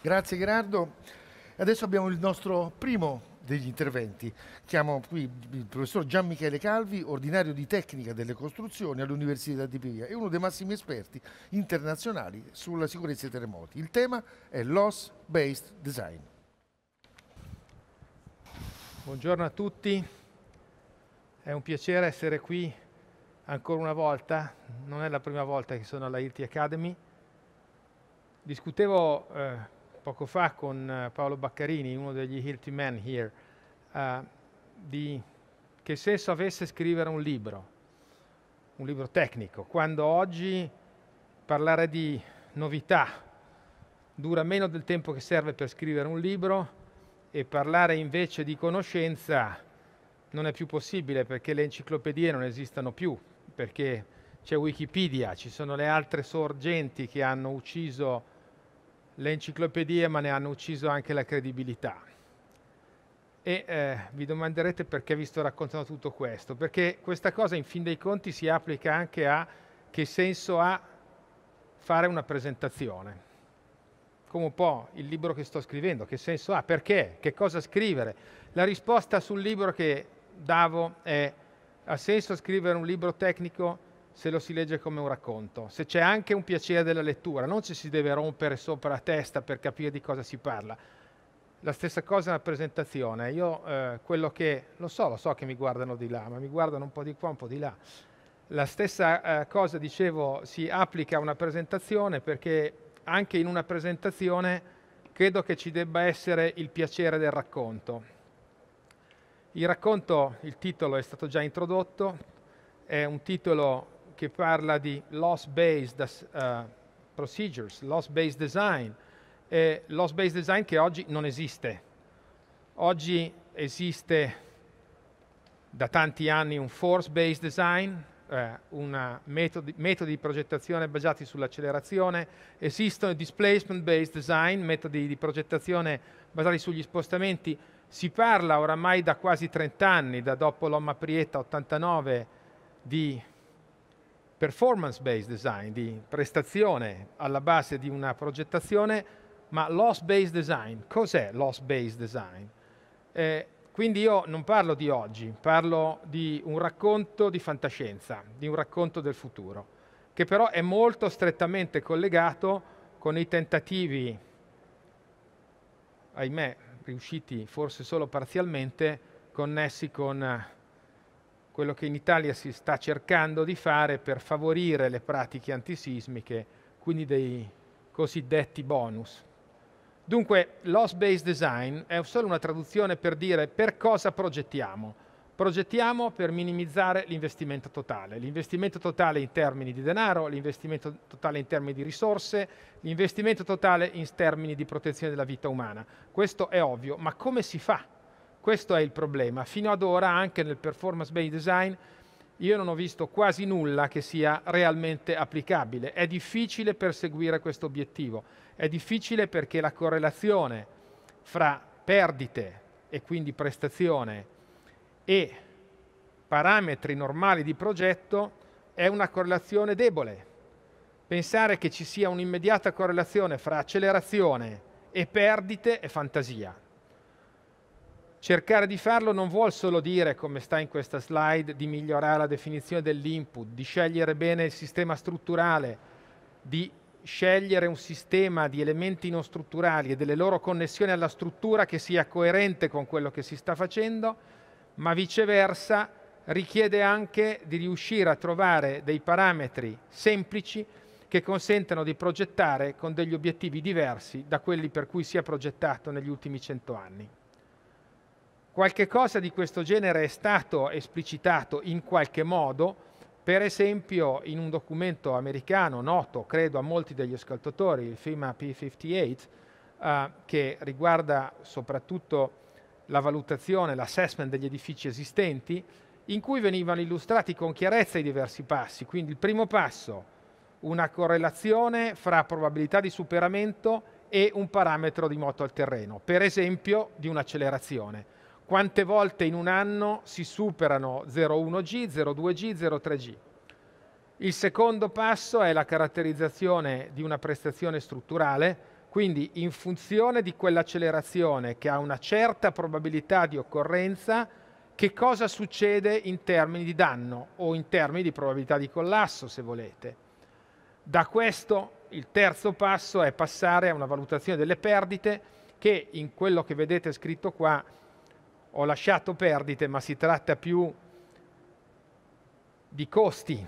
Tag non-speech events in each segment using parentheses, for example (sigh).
Grazie Gerardo. Adesso abbiamo il nostro primo degli interventi. Chiamo qui il professor Gian Michele Calvi, ordinario di tecnica delle costruzioni all'Università di Pavia e uno dei massimi esperti internazionali sulla sicurezza dei terremoti. Il tema è Loss Based Design. Buongiorno a tutti, è un piacere essere qui ancora una volta, non è la prima volta che sono alla IRT Academy. Discutevo eh, poco fa con eh, Paolo Baccarini, uno degli Hilti Men here, uh, di, che senso avesse scrivere un libro, un libro tecnico, quando oggi parlare di novità dura meno del tempo che serve per scrivere un libro e parlare invece di conoscenza non è più possibile perché le enciclopedie non esistono più, perché c'è Wikipedia, ci sono le altre sorgenti che hanno ucciso le enciclopedie, ma ne hanno ucciso anche la credibilità. E eh, vi domanderete perché vi sto raccontando tutto questo, perché questa cosa in fin dei conti si applica anche a che senso ha fare una presentazione. Come un po' il libro che sto scrivendo, che senso ha, perché, che cosa scrivere. La risposta sul libro che davo è ha senso scrivere un libro tecnico se lo si legge come un racconto, se c'è anche un piacere della lettura, non ci si deve rompere sopra la testa per capire di cosa si parla. La stessa cosa nella presentazione, io eh, quello che, lo so, lo so che mi guardano di là, ma mi guardano un po' di qua, un po' di là. La stessa eh, cosa, dicevo, si applica a una presentazione perché anche in una presentazione credo che ci debba essere il piacere del racconto. Il racconto, il titolo è stato già introdotto, è un titolo che parla di loss-based uh, procedures, loss-based design, eh, loss-based design che oggi non esiste. Oggi esiste da tanti anni un force-based design, eh, metodi, metodi, di progettazione basati sull'accelerazione, esistono displacement-based design, metodi di progettazione basati sugli spostamenti. Si parla oramai da quasi 30 anni, da dopo l'Omma Prieta 89, di performance-based design, di prestazione alla base di una progettazione, ma loss-based design, cos'è loss-based design? Eh, quindi io non parlo di oggi, parlo di un racconto di fantascienza, di un racconto del futuro, che però è molto strettamente collegato con i tentativi, ahimè, riusciti forse solo parzialmente, connessi con quello che in Italia si sta cercando di fare per favorire le pratiche antisismiche, quindi dei cosiddetti bonus. Dunque, loss-based design è solo una traduzione per dire per cosa progettiamo. Progettiamo per minimizzare l'investimento totale, l'investimento totale in termini di denaro, l'investimento totale in termini di risorse, l'investimento totale in termini di protezione della vita umana. Questo è ovvio, ma come si fa? Questo è il problema. Fino ad ora, anche nel performance based design, io non ho visto quasi nulla che sia realmente applicabile. È difficile perseguire questo obiettivo. È difficile perché la correlazione fra perdite e quindi prestazione e parametri normali di progetto è una correlazione debole. Pensare che ci sia un'immediata correlazione fra accelerazione e perdite è fantasia. Cercare di farlo non vuol solo dire, come sta in questa slide, di migliorare la definizione dell'input, di scegliere bene il sistema strutturale, di scegliere un sistema di elementi non strutturali e delle loro connessioni alla struttura che sia coerente con quello che si sta facendo, ma viceversa richiede anche di riuscire a trovare dei parametri semplici che consentano di progettare con degli obiettivi diversi da quelli per cui si è progettato negli ultimi cento anni. Qualche cosa di questo genere è stato esplicitato in qualche modo, per esempio in un documento americano noto, credo a molti degli ascoltatori, il FIMA P58, eh, che riguarda soprattutto la valutazione, l'assessment degli edifici esistenti, in cui venivano illustrati con chiarezza i diversi passi. Quindi il primo passo, una correlazione fra probabilità di superamento e un parametro di moto al terreno, per esempio di un'accelerazione quante volte in un anno si superano 01G, 02G, 03G. Il secondo passo è la caratterizzazione di una prestazione strutturale, quindi in funzione di quell'accelerazione che ha una certa probabilità di occorrenza, che cosa succede in termini di danno o in termini di probabilità di collasso, se volete. Da questo il terzo passo è passare a una valutazione delle perdite che in quello che vedete scritto qua ho lasciato perdite, ma si tratta più di costi,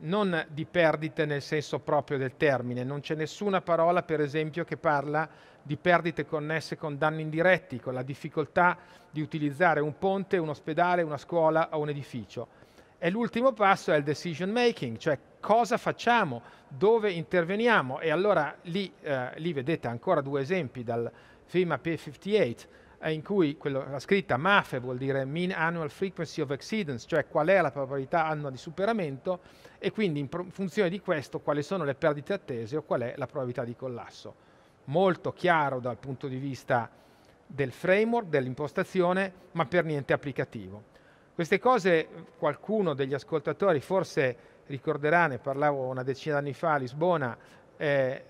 non di perdite nel senso proprio del termine. Non c'è nessuna parola, per esempio, che parla di perdite connesse con danni indiretti, con la difficoltà di utilizzare un ponte, un ospedale, una scuola o un edificio. E l'ultimo passo è il decision making, cioè cosa facciamo, dove interveniamo. E allora lì, eh, lì vedete ancora due esempi dal FEMA P58 eh, in cui quello, la scritta MAFE vuol dire Mean Annual Frequency of Exceedance, cioè qual è la probabilità annua di superamento e quindi in funzione di questo quali sono le perdite attese o qual è la probabilità di collasso. Molto chiaro dal punto di vista del framework, dell'impostazione, ma per niente applicativo. Queste cose qualcuno degli ascoltatori forse ricorderà, ne parlavo una decina di anni fa a Lisbona, eh,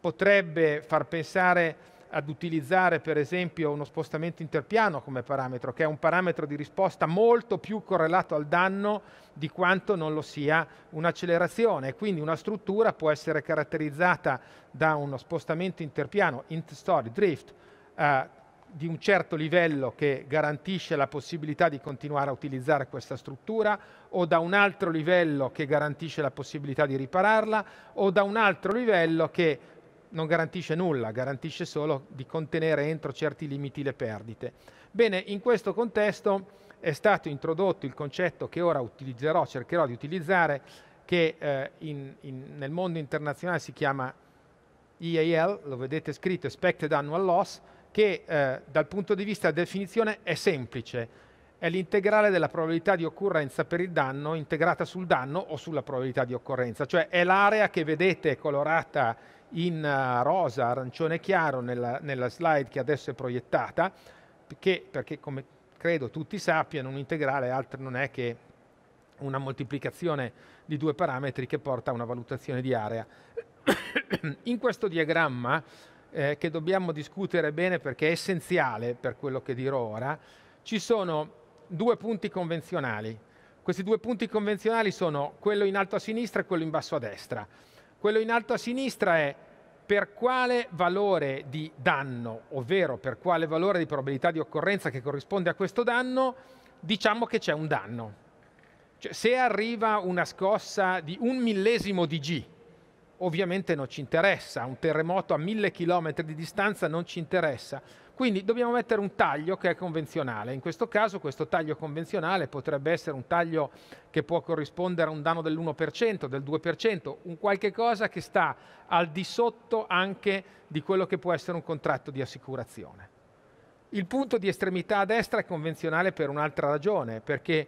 potrebbe far pensare ad utilizzare per esempio uno spostamento interpiano come parametro, che è un parametro di risposta molto più correlato al danno di quanto non lo sia un'accelerazione. Quindi una struttura può essere caratterizzata da uno spostamento interpiano, interstory, drift, eh, di un certo livello che garantisce la possibilità di continuare a utilizzare questa struttura o da un altro livello che garantisce la possibilità di ripararla o da un altro livello che non garantisce nulla, garantisce solo di contenere entro certi limiti le perdite. Bene, in questo contesto è stato introdotto il concetto che ora utilizzerò, cercherò di utilizzare, che eh, in, in, nel mondo internazionale si chiama EAL, lo vedete scritto Expected Annual Loss, che eh, dal punto di vista della definizione è semplice, è l'integrale della probabilità di occorrenza per il danno integrata sul danno o sulla probabilità di occorrenza, cioè è l'area che vedete colorata in eh, rosa, arancione chiaro nella, nella slide che adesso è proiettata, perché, perché, come credo tutti sappiano un integrale altro non è che una moltiplicazione di due parametri che porta a una valutazione di area. (coughs) in questo diagramma eh, che dobbiamo discutere bene perché è essenziale per quello che dirò ora, ci sono due punti convenzionali. Questi due punti convenzionali sono quello in alto a sinistra e quello in basso a destra. Quello in alto a sinistra è per quale valore di danno, ovvero per quale valore di probabilità di occorrenza che corrisponde a questo danno, diciamo che c'è un danno. Cioè, se arriva una scossa di un millesimo di G, ovviamente non ci interessa, un terremoto a mille chilometri di distanza non ci interessa, quindi dobbiamo mettere un taglio che è convenzionale. In questo caso questo taglio convenzionale potrebbe essere un taglio che può corrispondere a un danno dell'1%, del 2%, un qualche cosa che sta al di sotto anche di quello che può essere un contratto di assicurazione. Il punto di estremità a destra è convenzionale per un'altra ragione, perché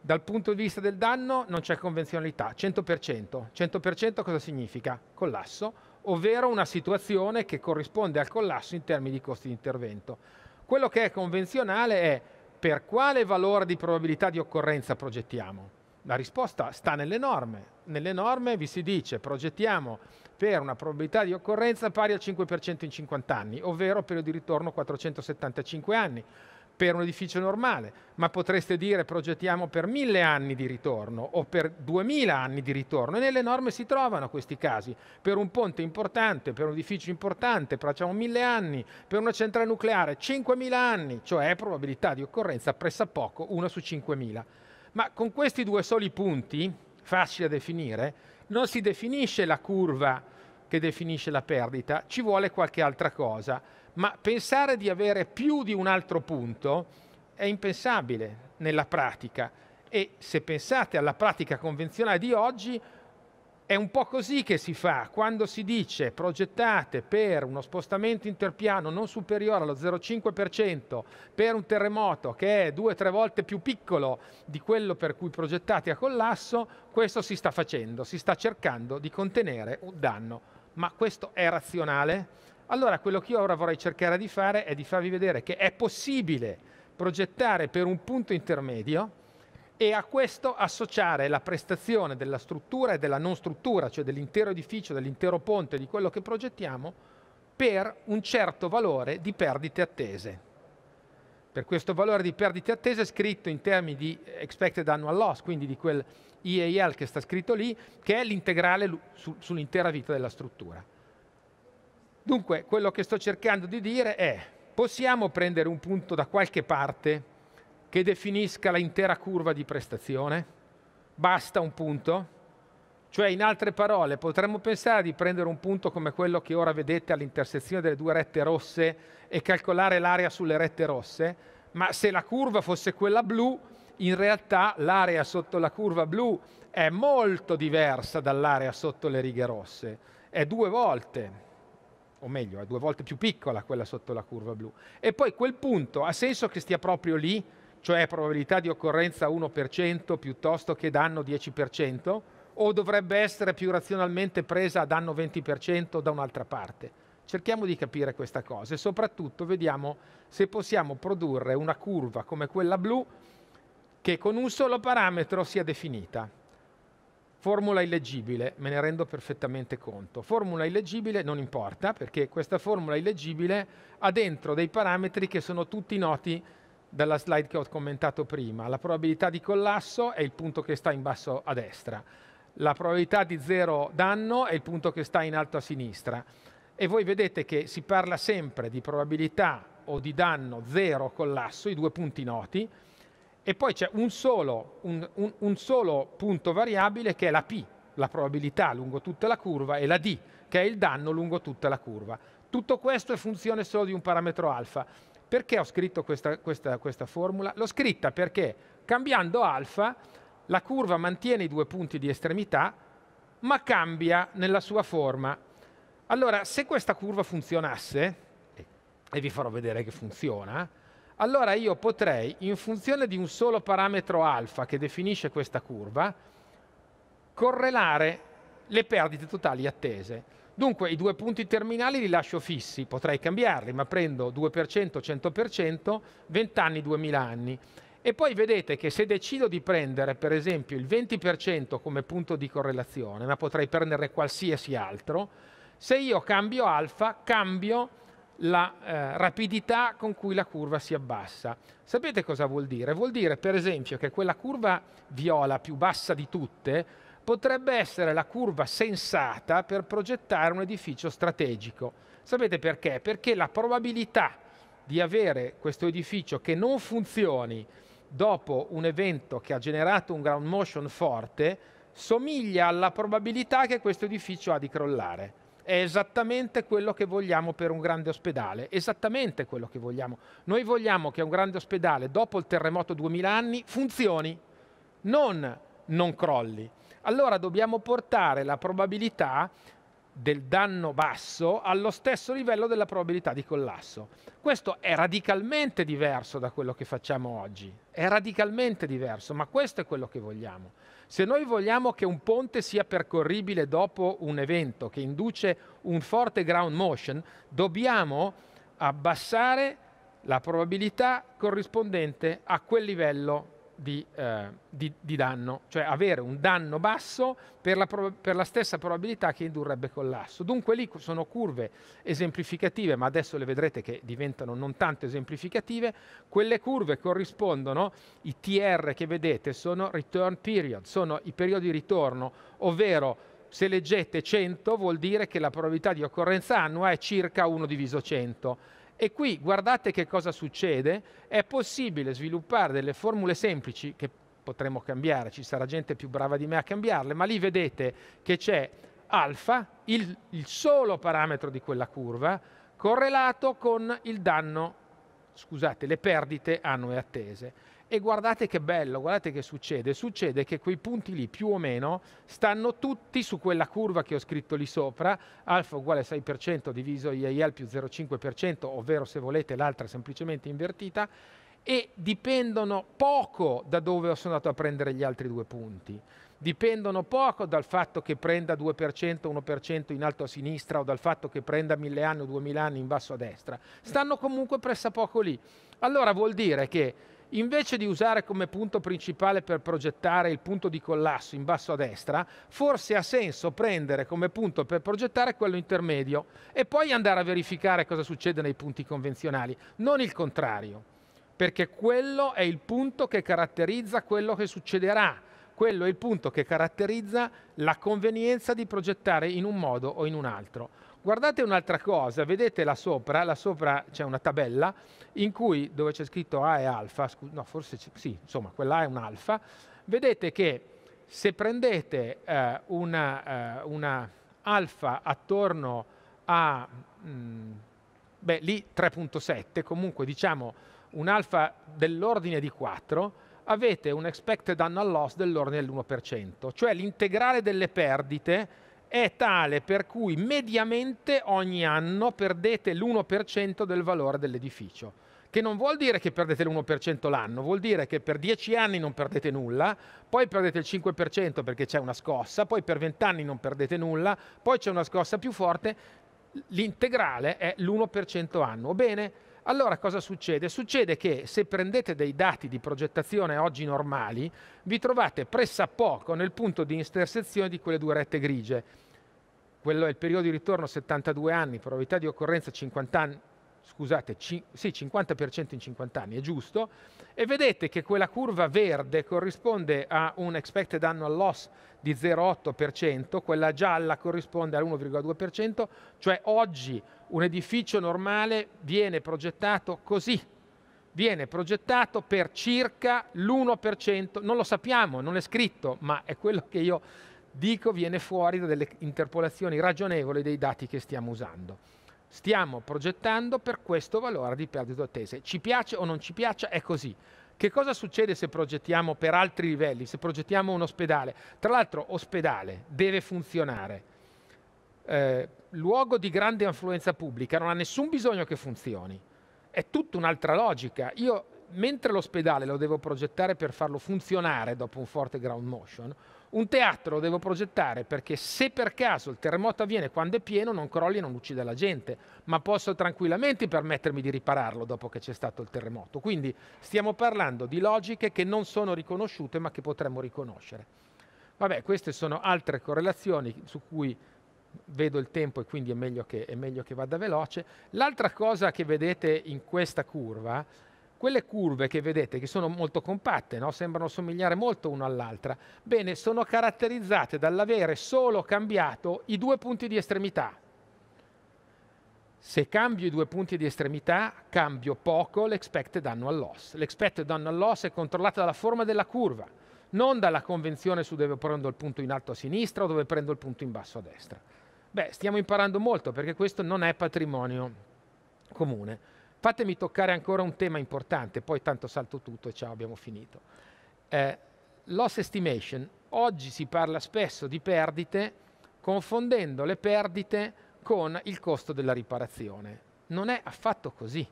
dal punto di vista del danno non c'è convenzionalità, 100%. 100% cosa significa? Collasso ovvero una situazione che corrisponde al collasso in termini di costi di intervento. Quello che è convenzionale è per quale valore di probabilità di occorrenza progettiamo. La risposta sta nelle norme. Nelle norme vi si dice progettiamo per una probabilità di occorrenza pari al 5% in 50 anni, ovvero periodo di ritorno 475 anni per un edificio normale, ma potreste dire progettiamo per mille anni di ritorno o per duemila anni di ritorno e nelle norme si trovano questi casi. Per un ponte importante, per un edificio importante, facciamo mille anni, per una centrale nucleare 5.000 anni, cioè probabilità di occorrenza pressappoco 1 su 5.000. Ma con questi due soli punti, facili da definire, non si definisce la curva che definisce la perdita, ci vuole qualche altra cosa ma pensare di avere più di un altro punto è impensabile nella pratica e se pensate alla pratica convenzionale di oggi è un po' così che si fa quando si dice progettate per uno spostamento interpiano non superiore allo 0,5% per un terremoto che è due o tre volte più piccolo di quello per cui progettate a collasso, questo si sta facendo, si sta cercando di contenere un danno. Ma questo è razionale? Allora quello che io ora vorrei cercare di fare è di farvi vedere che è possibile progettare per un punto intermedio e a questo associare la prestazione della struttura e della non struttura, cioè dell'intero edificio, dell'intero ponte, di quello che progettiamo, per un certo valore di perdite attese. Per questo valore di perdite attese scritto in termini di expected annual loss, quindi di quel IAL che sta scritto lì, che è l'integrale sull'intera vita della struttura. Dunque, quello che sto cercando di dire è, possiamo prendere un punto da qualche parte che definisca l'intera curva di prestazione? Basta un punto? Cioè, in altre parole, potremmo pensare di prendere un punto come quello che ora vedete all'intersezione delle due rette rosse e calcolare l'area sulle rette rosse, ma se la curva fosse quella blu, in realtà l'area sotto la curva blu è molto diversa dall'area sotto le righe rosse, è due volte o meglio, è due volte più piccola quella sotto la curva blu. E poi quel punto ha senso che stia proprio lì, cioè probabilità di occorrenza 1% piuttosto che danno 10%, o dovrebbe essere più razionalmente presa a danno 20% da un'altra parte? Cerchiamo di capire questa cosa e soprattutto vediamo se possiamo produrre una curva come quella blu che con un solo parametro sia definita. Formula illeggibile, me ne rendo perfettamente conto. Formula illeggibile non importa perché questa formula illeggibile ha dentro dei parametri che sono tutti noti dalla slide che ho commentato prima. La probabilità di collasso è il punto che sta in basso a destra. La probabilità di zero danno è il punto che sta in alto a sinistra. E voi vedete che si parla sempre di probabilità o di danno zero collasso, i due punti noti, e poi c'è un solo, un, un, un solo punto variabile che è la P, la probabilità lungo tutta la curva, e la D, che è il danno lungo tutta la curva. Tutto questo è funzione solo di un parametro alfa. Perché ho scritto questa, questa, questa formula? L'ho scritta perché cambiando alfa la curva mantiene i due punti di estremità ma cambia nella sua forma. Allora, se questa curva funzionasse, e vi farò vedere che funziona, allora io potrei, in funzione di un solo parametro alfa che definisce questa curva, correlare le perdite totali attese. Dunque i due punti terminali li lascio fissi, potrei cambiarli, ma prendo 2%, 100%, 20 anni, 2000 anni. E poi vedete che se decido di prendere per esempio il 20% come punto di correlazione, ma potrei prenderne qualsiasi altro, se io cambio alfa, cambio la eh, rapidità con cui la curva si abbassa. Sapete cosa vuol dire? Vuol dire per esempio che quella curva viola più bassa di tutte potrebbe essere la curva sensata per progettare un edificio strategico. Sapete perché? Perché la probabilità di avere questo edificio che non funzioni dopo un evento che ha generato un ground motion forte somiglia alla probabilità che questo edificio ha di crollare è esattamente quello che vogliamo per un grande ospedale, esattamente quello che vogliamo. Noi vogliamo che un grande ospedale, dopo il terremoto 2000 anni, funzioni, non non crolli. Allora dobbiamo portare la probabilità del danno basso allo stesso livello della probabilità di collasso. Questo è radicalmente diverso da quello che facciamo oggi, è radicalmente diverso, ma questo è quello che vogliamo. Se noi vogliamo che un ponte sia percorribile dopo un evento che induce un forte ground motion, dobbiamo abbassare la probabilità corrispondente a quel livello di, eh, di, di, danno, cioè avere un danno basso per la, per la, stessa probabilità che indurrebbe collasso. Dunque lì sono curve esemplificative, ma adesso le vedrete che diventano non tanto esemplificative, quelle curve corrispondono, i TR che vedete sono return period, sono i periodi di ritorno, ovvero se leggete 100 vuol dire che la probabilità di occorrenza annua è circa 1 diviso 100 e qui guardate che cosa succede, è possibile sviluppare delle formule semplici che potremmo cambiare, ci sarà gente più brava di me a cambiarle, ma lì vedete che c'è alfa, il, il solo parametro di quella curva, correlato con il danno, scusate, le perdite annue attese. E guardate che bello, guardate che succede. Succede che quei punti lì più o meno stanno tutti su quella curva che ho scritto lì sopra, alfa uguale 6% diviso IAL più 0,5%, ovvero se volete l'altra semplicemente invertita, e dipendono poco da dove sono andato a prendere gli altri due punti. Dipendono poco dal fatto che prenda 2%, 1% in alto a sinistra o dal fatto che prenda 1000 anni o 2000 anni in basso a destra. Stanno comunque pressa poco lì. Allora vuol dire che invece di usare come punto principale per progettare il punto di collasso in basso a destra, forse ha senso prendere come punto per progettare quello intermedio e poi andare a verificare cosa succede nei punti convenzionali, non il contrario, perché quello è il punto che caratterizza quello che succederà, quello è il punto che caratterizza la convenienza di progettare in un modo o in un altro. Guardate un'altra cosa, vedete là sopra, là sopra c'è una tabella in cui, dove c'è scritto A e alfa, no forse sì, insomma quella A è un alfa, vedete che se prendete eh, una, eh, una, alfa attorno a, mh, mm, beh lì 3.7, comunque diciamo un alfa dell'ordine di 4, avete un expected annual loss dell'ordine dell'1%, cioè l'integrale delle perdite è tale per cui mediamente ogni anno perdete l'1% del valore dell'edificio. Che non vuol dire che perdete l'1% l'anno, vuol dire che per 10 anni non perdete nulla, poi perdete il 5% perché c'è una scossa, poi per 20 anni non perdete nulla, poi c'è una scossa più forte, l'integrale è l'1% annuo. Bene, allora cosa succede? Succede che se prendete dei dati di progettazione oggi normali, vi trovate pressappoco nel punto di intersezione di quelle due rette grigie. Quello è il periodo di ritorno 72 anni, probabilità di occorrenza 50 anni, scusate, sì, 50% in 50 anni, è giusto, e vedete che quella curva verde corrisponde a un expected annual loss di 0,8%, quella gialla corrisponde all'1,2%, cioè oggi un edificio normale viene progettato così, viene progettato per circa l'1%, non lo sappiamo, non è scritto, ma è quello che io dico viene fuori dalle interpolazioni ragionevoli dei dati che stiamo usando stiamo progettando per questo valore di perdita attese. Ci piace o non ci piaccia, è così. Che cosa succede se progettiamo per altri livelli, se progettiamo un ospedale? Tra l'altro ospedale deve funzionare. Eh, luogo di grande affluenza pubblica, non ha nessun bisogno che funzioni. È tutta un'altra logica. Io, mentre l'ospedale lo devo progettare per farlo funzionare dopo un forte ground motion, un teatro lo devo progettare perché se per caso il terremoto avviene quando è pieno non crolli e non uccida la gente, ma posso tranquillamente permettermi di ripararlo dopo che c'è stato il terremoto. Quindi stiamo parlando di logiche che non sono riconosciute ma che potremmo riconoscere. Vabbè, queste sono altre correlazioni su cui vedo il tempo e quindi è meglio che, è meglio che vada veloce. L'altra cosa che vedete in questa curva quelle curve che vedete, che sono molto compatte, no? sembrano somigliare molto una all'altra, bene, sono caratterizzate dall'avere solo cambiato i due punti di estremità. Se cambio i due punti di estremità, cambio poco l'expected annual loss. L'expected annual loss è controllata dalla forma della curva, non dalla convenzione su dove prendo il punto in alto a sinistra o dove prendo il punto in basso a destra. Beh, stiamo imparando molto perché questo non è patrimonio comune. Fatemi toccare ancora un tema importante, poi tanto salto tutto e ciao, abbiamo finito. Eh, loss estimation. Oggi si parla spesso di perdite confondendo le perdite con il costo della riparazione. Non è affatto così.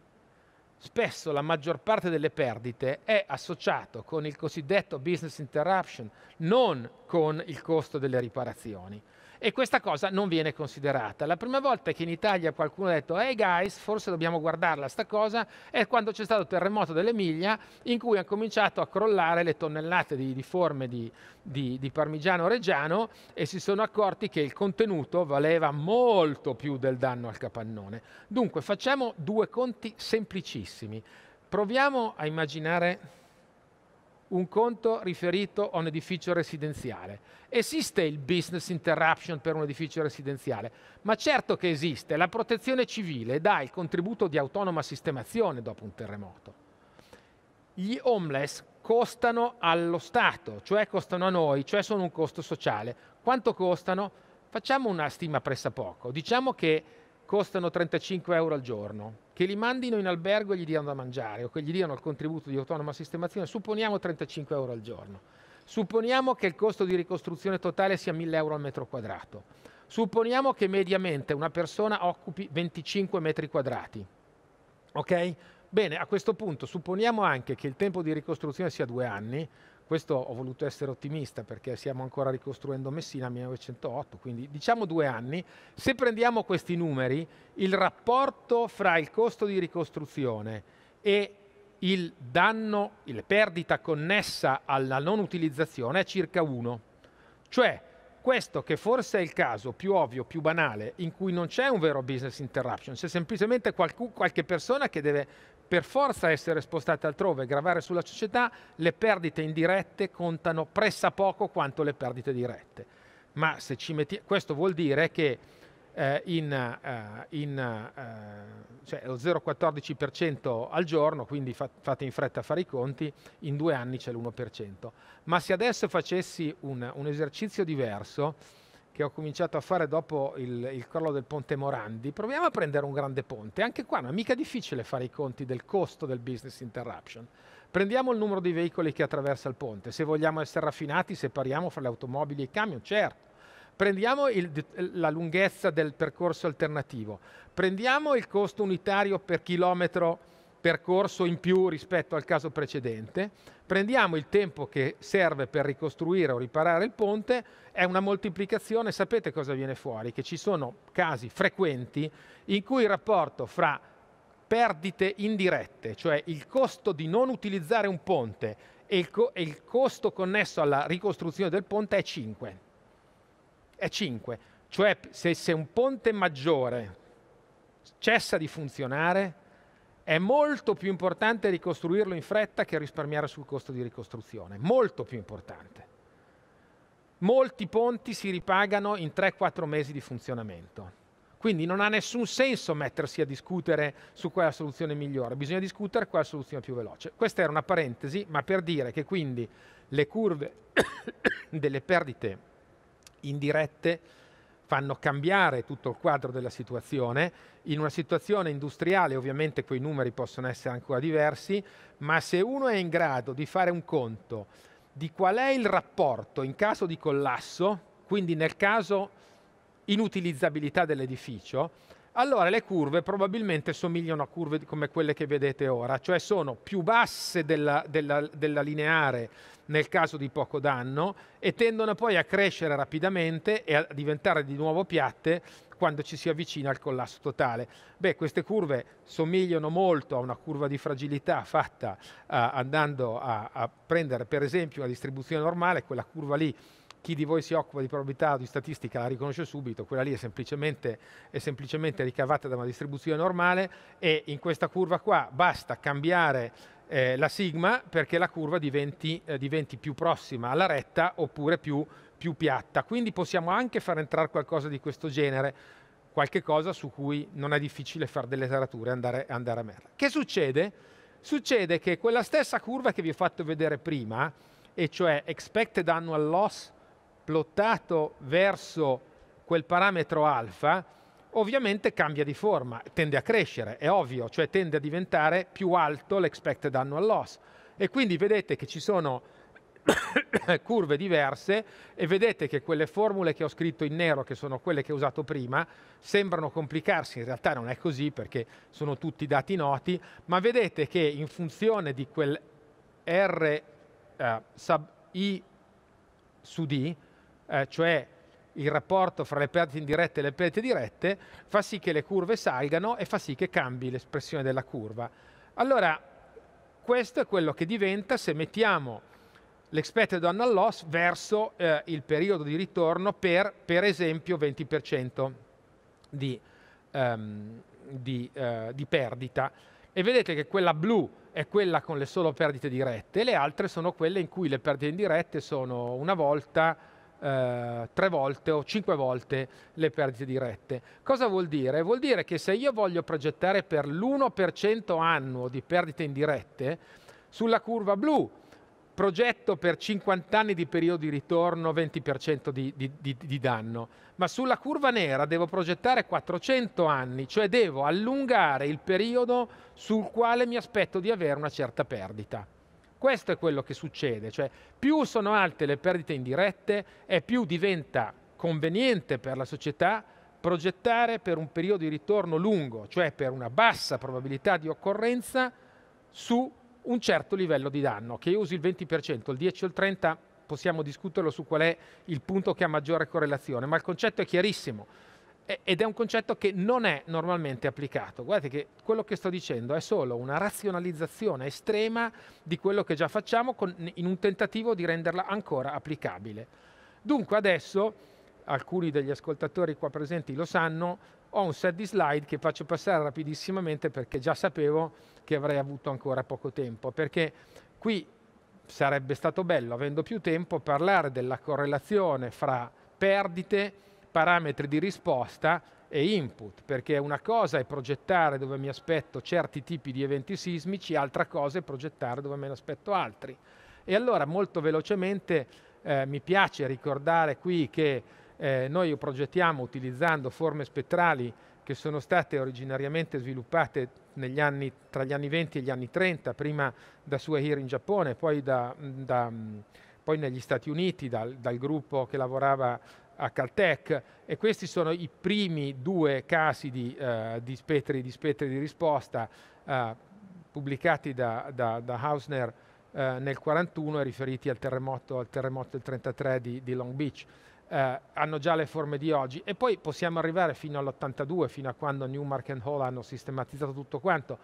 Spesso la maggior parte delle perdite è associato con il cosiddetto business interruption, non con il costo delle riparazioni e questa cosa non viene considerata. La prima volta che in Italia qualcuno ha detto hey guys, forse dobbiamo guardarla sta cosa, è quando c'è stato il terremoto dell'Emilia in cui hanno cominciato a crollare le tonnellate di, di forme di, di, di parmigiano reggiano e si sono accorti che il contenuto valeva molto più del danno al capannone. Dunque facciamo due conti semplicissimi. Proviamo a immaginare un conto riferito a un edificio residenziale. Esiste il business interruption per un edificio residenziale, ma certo che esiste. La protezione civile dà il contributo di autonoma sistemazione dopo un terremoto. Gli homeless costano allo Stato, cioè costano a noi, cioè sono un costo sociale. Quanto costano? Facciamo una stima pressa poco. Diciamo che costano 35 euro al giorno che li mandino in albergo e gli diano da mangiare o che gli diano il contributo di autonoma sistemazione, supponiamo 35 euro al giorno. Supponiamo che il costo di ricostruzione totale sia 1000 euro al metro quadrato. Supponiamo che mediamente una persona occupi 25 metri quadrati. Ok? Bene, a questo punto supponiamo anche che il tempo di ricostruzione sia due anni, questo ho voluto essere ottimista perché stiamo ancora ricostruendo Messina 1908, quindi diciamo due anni. Se prendiamo questi numeri, il rapporto fra il costo di ricostruzione e il danno, la perdita connessa alla non utilizzazione è circa 1. Cioè, questo che forse è il caso più ovvio, più banale, in cui non c'è un vero business interruption, c'è semplicemente qualche persona che deve per forza essere spostate altrove e gravare sulla società, le perdite indirette contano pressappoco quanto le perdite dirette. Ma se ci metti... questo vuol dire che eh, in, eh, in, eh, cioè lo 0,14% al giorno, quindi fa, fate in fretta a fare i conti, in due anni c'è l'1%. Ma se adesso facessi un, un esercizio diverso, che ho cominciato a fare dopo il, il, crollo del ponte Morandi, proviamo a prendere un grande ponte. Anche qua non è mica difficile fare i conti del costo del business interruption. Prendiamo il numero di veicoli che attraversa il ponte. Se vogliamo essere raffinati, separiamo fra le automobili e i camion, certo. Prendiamo il, la lunghezza del percorso alternativo. Prendiamo il costo unitario per chilometro percorso in più rispetto al caso precedente, prendiamo il tempo che serve per ricostruire o riparare il ponte, è una moltiplicazione, sapete cosa viene fuori? Che ci sono casi frequenti in cui il rapporto fra perdite indirette, cioè il costo di non utilizzare un ponte e il, co e il costo connesso alla ricostruzione del ponte è 5. È 5. Cioè se, se un ponte maggiore cessa di funzionare, è molto più importante ricostruirlo in fretta che risparmiare sul costo di ricostruzione, molto più importante. Molti ponti si ripagano in 3-4 mesi di funzionamento. Quindi non ha nessun senso mettersi a discutere su quale soluzione migliore, bisogna discutere quale soluzione più veloce. Questa era una parentesi, ma per dire che quindi le curve (coughs) delle perdite indirette fanno cambiare tutto il quadro della situazione. In una situazione industriale ovviamente quei numeri possono essere ancora diversi, ma se uno è in grado di fare un conto di qual è il rapporto in caso di collasso, quindi nel caso inutilizzabilità dell'edificio, allora le curve probabilmente somigliano a curve come quelle che vedete ora, cioè sono più basse della, della, della lineare nel caso di poco danno e tendono poi a crescere rapidamente e a diventare di nuovo piatte quando ci si avvicina al collasso totale. Beh, queste curve somigliano molto a una curva di fragilità fatta uh, andando a, a prendere per esempio una distribuzione normale, quella curva lì chi di voi si occupa di probabilità o di statistica la riconosce subito, quella lì è semplicemente, è semplicemente, ricavata da una distribuzione normale e in questa curva qua basta cambiare eh, la sigma perché la curva diventi, eh, diventi, più prossima alla retta oppure più, più piatta. Quindi possiamo anche far entrare qualcosa di questo genere, qualche cosa su cui non è difficile fare delle tarature e andare, andare a merda. Che succede? Succede che quella stessa curva che vi ho fatto vedere prima, e cioè expected annual loss plottato verso quel parametro alfa, ovviamente cambia di forma, tende a crescere, è ovvio, cioè tende a diventare più alto l'expected annual loss. E quindi vedete che ci sono (coughs) curve diverse e vedete che quelle formule che ho scritto in nero, che sono quelle che ho usato prima, sembrano complicarsi, in realtà non è così perché sono tutti dati noti, ma vedete che in funzione di quel R eh, sub I su D, eh, cioè il rapporto fra le perdite indirette e le perdite dirette, fa sì che le curve salgano e fa sì che cambi l'espressione della curva. Allora, questo è quello che diventa se mettiamo l'expected annual loss verso eh, il periodo di ritorno per, per esempio, 20% di, um, di, uh, di perdita. E vedete che quella blu è quella con le solo perdite dirette, le altre sono quelle in cui le perdite indirette sono una volta eh, tre volte o cinque volte le perdite dirette. Cosa vuol dire? Vuol dire che se io voglio progettare per l'1% annuo di perdite indirette, sulla curva blu progetto per 50 anni di periodo di ritorno 20% di, di, di, di, danno, ma sulla curva nera devo progettare 400 anni, cioè devo allungare il periodo sul quale mi aspetto di avere una certa perdita. Questo è quello che succede, cioè più sono alte le perdite indirette e più diventa conveniente per la società progettare per un periodo di ritorno lungo, cioè per una bassa probabilità di occorrenza su un certo livello di danno, che io uso il 20%, il 10 o il 30% possiamo discuterlo su qual è il punto che ha maggiore correlazione, ma il concetto è chiarissimo ed è un concetto che non è normalmente applicato. Guardate che quello che sto dicendo è solo una razionalizzazione estrema di quello che già facciamo con, in un tentativo di renderla ancora applicabile. Dunque adesso, alcuni degli ascoltatori qua presenti lo sanno, ho un set di slide che faccio passare rapidissimamente perché già sapevo che avrei avuto ancora poco tempo, perché qui sarebbe stato bello, avendo più tempo, parlare della correlazione fra perdite parametri di risposta e input, perché una cosa è progettare dove mi aspetto certi tipi di eventi sismici, altra cosa è progettare dove me ne aspetto altri. E allora molto velocemente eh, mi piace ricordare qui che eh, noi progettiamo utilizzando forme spettrali che sono state originariamente sviluppate anni, tra gli anni 20 e gli anni 30, prima da Suehir in Giappone, poi, da, da, poi negli Stati Uniti dal, dal gruppo che lavorava a Caltech e questi sono i primi due casi di, uh, di, spettri, di spettri, di risposta uh, pubblicati da, da, da Hausner uh, nel 1941 e riferiti al terremoto, al terremoto del 1933 di, di, Long Beach. hanno già le forme di oggi e poi possiamo arrivare fino all'82, fino a quando Newmark and Hall hanno sistematizzato tutto quanto.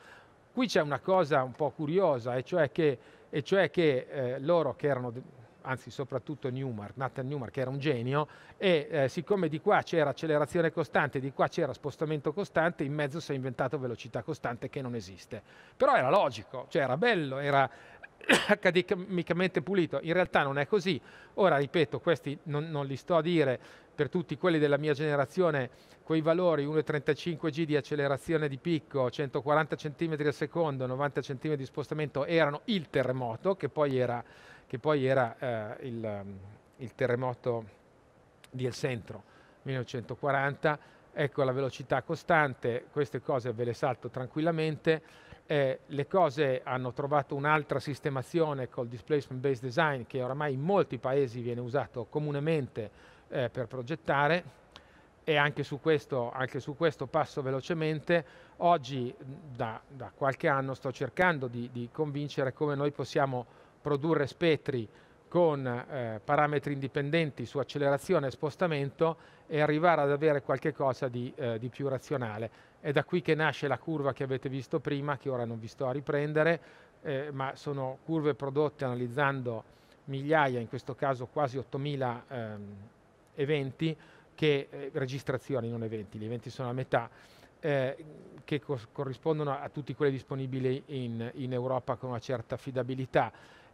Qui c'è una cosa un po' curiosa, e cioè che, e cioè che loro che erano anzi soprattutto Newmark, Nathan Newmark che era un genio, e eh, siccome di qua c'era accelerazione costante, di qua c'era spostamento costante, in mezzo si è inventato velocità costante che non esiste. Però era logico, cioè era bello, era (coughs) accademicamente pulito, in realtà non è così. Ora, ripeto, questi non, non li sto a dire, per tutti quelli della mia generazione, quei valori 1,35 g di accelerazione di picco, 140 cm al secondo, 90 cm di spostamento, erano il terremoto, che poi era che poi era eh, il, mm, il, terremoto di El Centro 1940. Ecco la velocità costante, queste cose ve le salto tranquillamente. Eh, le cose hanno trovato un'altra sistemazione col displacement based design che oramai in molti paesi viene usato comunemente eh, per progettare e anche su, questo, anche su questo, passo velocemente. Oggi mm, da, da qualche anno sto cercando di, di convincere come noi possiamo produrre spettri con eh, parametri indipendenti su accelerazione e spostamento e arrivare ad avere qualcosa di, eh, di, più razionale. È da qui che nasce la curva che avete visto prima, che ora non vi sto a riprendere, eh, ma sono curve prodotte analizzando migliaia, in questo caso quasi 8.000 ehm, eventi, che, eh, registrazioni, non eventi, gli eventi sono a metà, eh, che corrispondono a tutti quelli disponibili in, in Europa con una certa affidabilità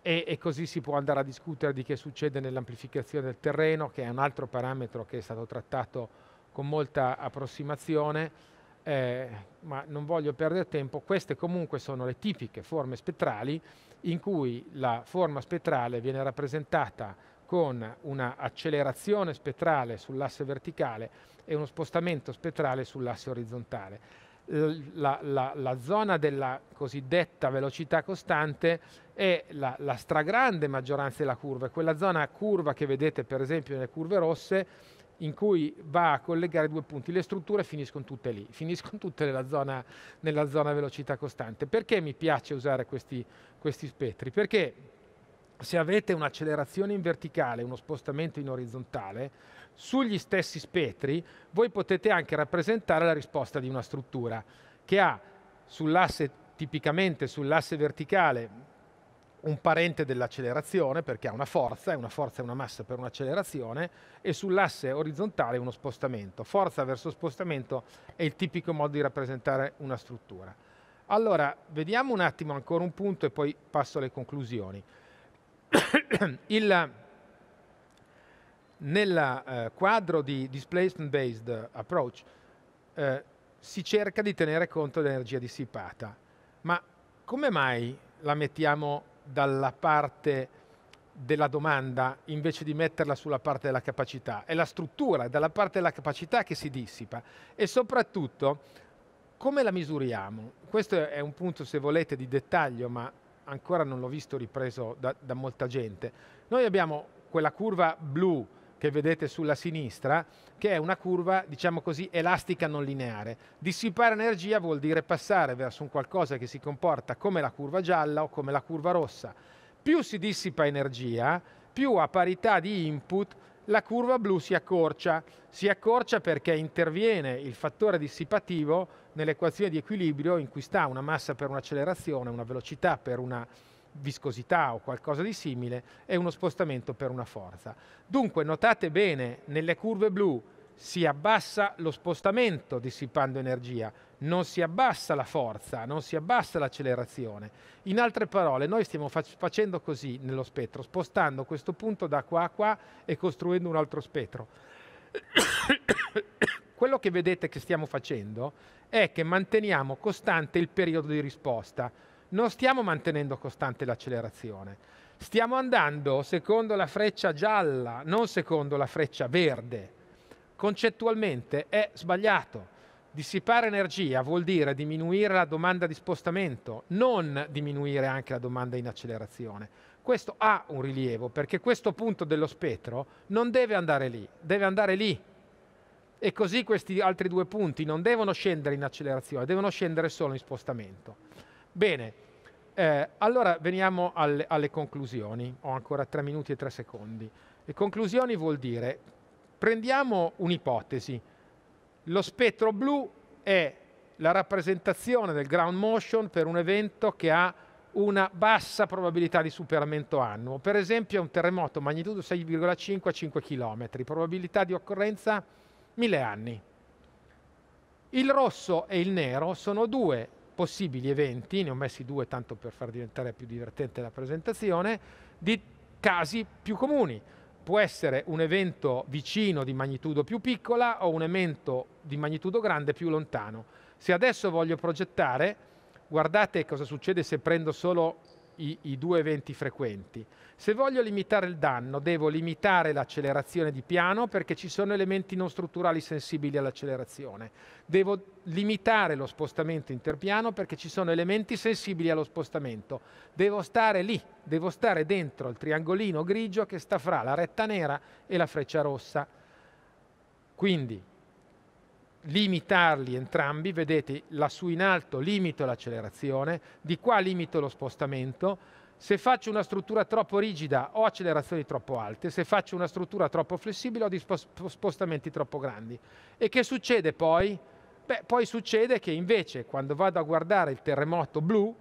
e, e, così si può andare a discutere di che succede nell'amplificazione del terreno, che è un altro parametro che è stato trattato con molta approssimazione, eh, ma non voglio perdere tempo, queste comunque sono le tipiche forme spettrali in cui la forma spettrale viene rappresentata con un'accelerazione spettrale sull'asse verticale e uno spostamento spettrale sull'asse orizzontale. Eh, la, la, la, zona della cosiddetta velocità costante è la, la stragrande maggioranza della curva, è quella zona curva che vedete per esempio nelle curve rosse in cui va a collegare due punti. Le strutture finiscono tutte lì, finiscono tutte nella zona, nella zona velocità costante. Perché mi piace usare questi, questi spettri? Perché se avete un'accelerazione in verticale, uno spostamento in orizzontale, sugli stessi spettri voi potete anche rappresentare la risposta di una struttura che ha sull'asse, tipicamente sull'asse verticale, un parente dell'accelerazione perché ha una forza, e una forza è una massa per un'accelerazione, e sull'asse orizzontale uno spostamento. Forza verso spostamento è il tipico modo di rappresentare una struttura. Allora, vediamo un attimo ancora un punto e poi passo alle conclusioni. (coughs) il, nel eh, quadro di displacement based approach eh, si cerca di tenere conto dell'energia dissipata, ma come mai la mettiamo dalla parte della domanda invece di metterla sulla parte della capacità? È la struttura, è dalla parte della capacità che si dissipa e soprattutto come la misuriamo? Questo è un punto, se volete, di dettaglio, ma ancora non l'ho visto ripreso da, da molta gente. Noi abbiamo quella curva blu che vedete sulla sinistra, che è una curva, diciamo così, elastica non lineare. Dissipare energia vuol dire passare verso un qualcosa che si comporta come la curva gialla o come la curva rossa. Più si dissipa energia, più a parità di input la curva blu si accorcia. Si accorcia perché interviene il fattore dissipativo nell'equazione di equilibrio in cui sta una massa per un'accelerazione, una velocità per una viscosità o qualcosa di simile è uno spostamento per una forza. Dunque notate bene, nelle curve blu si abbassa lo spostamento dissipando energia, non si abbassa la forza, non si abbassa l'accelerazione. In altre parole, noi stiamo fac facendo così nello spettro, spostando questo punto da qua a qua e costruendo un altro spettro. (coughs) Quello che vedete che stiamo facendo è che manteniamo costante il periodo di risposta, non stiamo mantenendo costante l'accelerazione, stiamo andando secondo la freccia gialla, non secondo la freccia verde. Concettualmente è sbagliato. Dissipare energia vuol dire diminuire la domanda di spostamento, non diminuire anche la domanda in accelerazione. Questo ha un rilievo perché questo punto dello spettro non deve andare lì, deve andare lì. E così questi altri due punti non devono scendere in accelerazione, devono scendere solo in spostamento. Bene, eh, allora veniamo alle, alle conclusioni. Ho ancora 3 minuti e 3 secondi. Le conclusioni vuol dire, prendiamo un'ipotesi. Lo spettro blu è la rappresentazione del ground motion per un evento che ha una bassa probabilità di superamento annuo. Per esempio un terremoto magnitudo 6,5 a 5 km, probabilità di occorrenza 1000 anni. Il rosso e il nero sono due possibili eventi, ne ho messi due tanto per far diventare più divertente la presentazione, di casi più comuni. Può essere un evento vicino di magnitudo più piccola o un evento di magnitudo grande più lontano. Se adesso voglio progettare, guardate cosa succede se prendo solo i, i due eventi frequenti. Se voglio limitare il danno, devo limitare l'accelerazione di piano perché ci sono elementi non strutturali sensibili all'accelerazione. Devo limitare lo spostamento interpiano perché ci sono elementi sensibili allo spostamento. Devo stare lì, devo stare dentro il triangolino grigio che sta fra la retta nera e la freccia rossa. Quindi limitarli entrambi, vedete lassù in alto limito l'accelerazione, di qua limito lo spostamento, se faccio una struttura troppo rigida ho accelerazioni troppo alte, se faccio una struttura troppo flessibile ho spostamenti troppo grandi. E che succede poi? Beh, poi succede che invece quando vado a guardare il terremoto blu,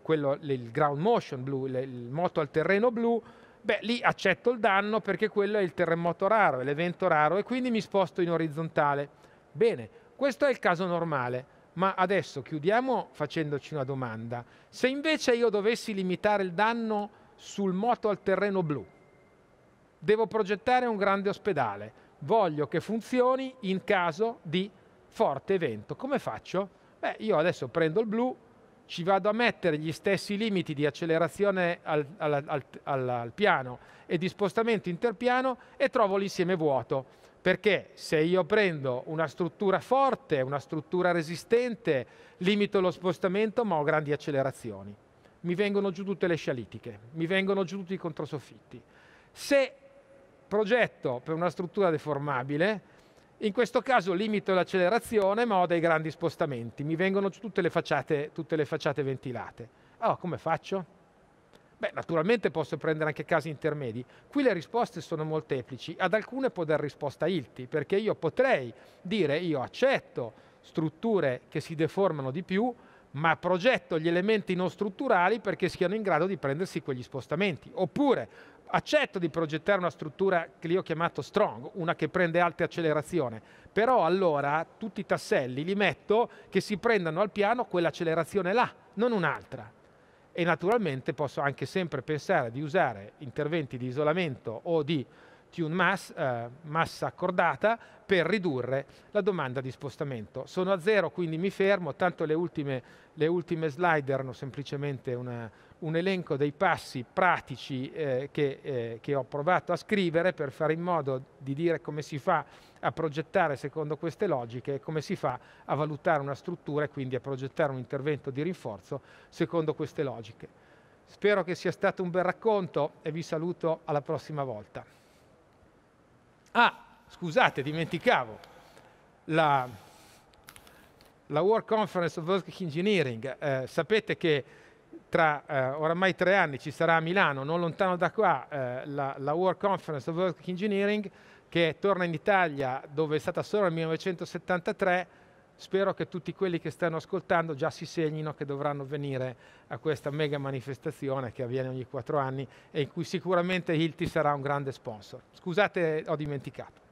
quello, il ground motion blu, il moto al terreno blu, beh, lì accetto il danno perché quello è il terremoto raro, è l'evento raro e quindi mi sposto in orizzontale. Bene, questo è il caso normale, ma adesso chiudiamo facendoci una domanda. Se invece io dovessi limitare il danno sul moto al terreno blu, devo progettare un grande ospedale, voglio che funzioni in caso di forte vento. Come faccio? Beh, io adesso prendo il blu, ci vado a mettere gli stessi limiti di accelerazione al, al, al, al piano e di spostamento interpiano e trovo l'insieme vuoto perché se io prendo una struttura forte, una struttura resistente, limito lo spostamento ma ho grandi accelerazioni. Mi vengono giù tutte le scialitiche, mi vengono giù tutti i controsoffitti. Se progetto per una struttura deformabile, in questo caso limito l'accelerazione ma ho dei grandi spostamenti, mi vengono tutte le facciate, tutte le facciate ventilate. Allora oh, come faccio? Beh, naturalmente posso prendere anche casi intermedi. Qui le risposte sono molteplici, ad alcune può dare risposta ILTI, perché io potrei dire io accetto strutture che si deformano di più, ma progetto gli elementi non strutturali perché siano in grado di prendersi quegli spostamenti. Oppure accetto di progettare una struttura che io ho chiamato strong, una che prende alte accelerazioni, però allora tutti i tasselli li metto che si prendano al piano quell'accelerazione là, non un'altra e naturalmente posso anche sempre pensare di usare interventi di isolamento o di tune mass, eh, massa accordata, per ridurre la domanda di spostamento. Sono a zero, quindi mi fermo, tanto le ultime, le ultime slide erano semplicemente una, un elenco dei passi pratici eh, che, eh, che, ho provato a scrivere per fare in modo di dire come si fa a progettare secondo queste logiche e come si fa a valutare una struttura e quindi a progettare un intervento di rinforzo secondo queste logiche. Spero che sia stato un bel racconto e vi saluto alla prossima volta. Ah, scusate, dimenticavo, la, la World Conference of Work Engineering, eh, sapete che tra eh, oramai tre anni ci sarà a Milano, non lontano da qua, eh, la, la, World Conference of Work Engineering che torna in Italia dove è stata solo nel 1973. Spero che tutti quelli che stanno ascoltando già si segnino che dovranno venire a questa mega manifestazione che avviene ogni quattro anni e in cui sicuramente Hilti sarà un grande sponsor. Scusate, ho dimenticato.